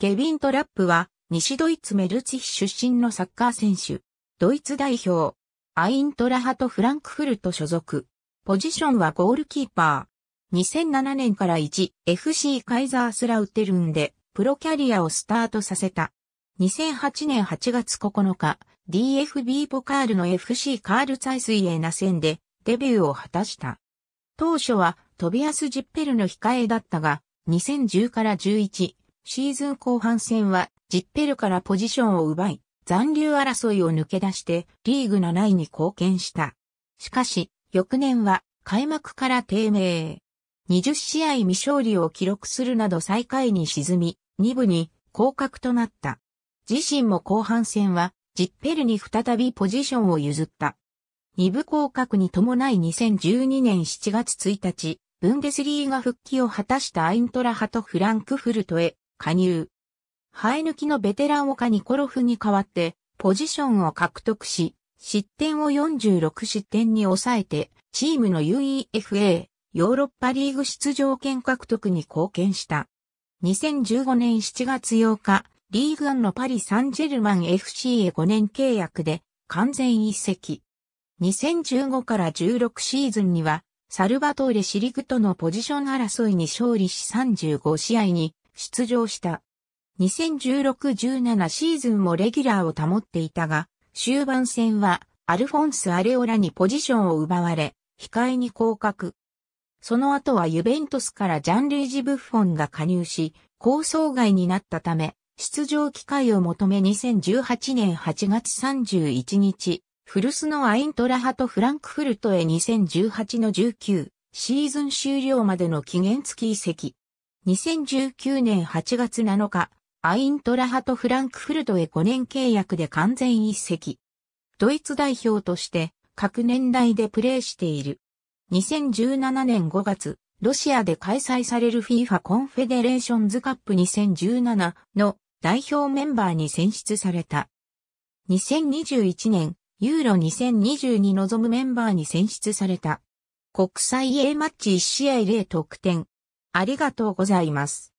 ケビン・トラップは、西ドイツメルツィヒ出身のサッカー選手。ドイツ代表。アイントラハとフランクフルト所属。ポジションはゴールキーパー。2007年から 1FC カイザースラウテルンでプロキャリアをスタートさせた。2008年8月9日、DFB ポカールの FC カールツァイスイエナ戦でデビューを果たした。当初はトビアス・ジッペルの控えだったが、2010から11、シーズン後半戦は、ジッペルからポジションを奪い、残留争いを抜け出して、リーグ7位に貢献した。しかし、翌年は、開幕から低迷。20試合未勝利を記録するなど最下位に沈み、2部に降格となった。自身も後半戦は、ジッペルに再びポジションを譲った。2部降格に伴い2012年7月1日、ブンデスリーが復帰を果たしたアイントラハとフランクフルトへ加入。生え抜きのベテラン岡ニコロフに代わって、ポジションを獲得し、失点を46失点に抑えて、チームの UEFA、ヨーロッパリーグ出場権獲得に貢献した。2015年7月8日、リーグアンのパリ・サンジェルマン FC へ5年契約で完全移籍。2015から16シーズンには、サルバトーレ・シリグとのポジション争いに勝利し35試合に出場した。2016-17シーズンもレギュラーを保っていたが、終盤戦はアルフォンス・アレオラにポジションを奪われ、控えに降格。その後はユベントスからジャンルイジ・ブッフォンが加入し、構想外になったため、出場機会を求め2018年8月31日、フルスのアイントラハとフランクフルトへ2018の19シーズン終了までの期限付き移籍。2019年8月7日、アイントラハとフランクフルトへ5年契約で完全一席。ドイツ代表として各年代でプレーしている。2017年5月、ロシアで開催される FIFA コンフェデレーションズカップ2017の代表メンバーに選出された。2021年、ユーロ2020に臨むメンバーに選出された。国際 A マッチ1試合0得点、ありがとうございます。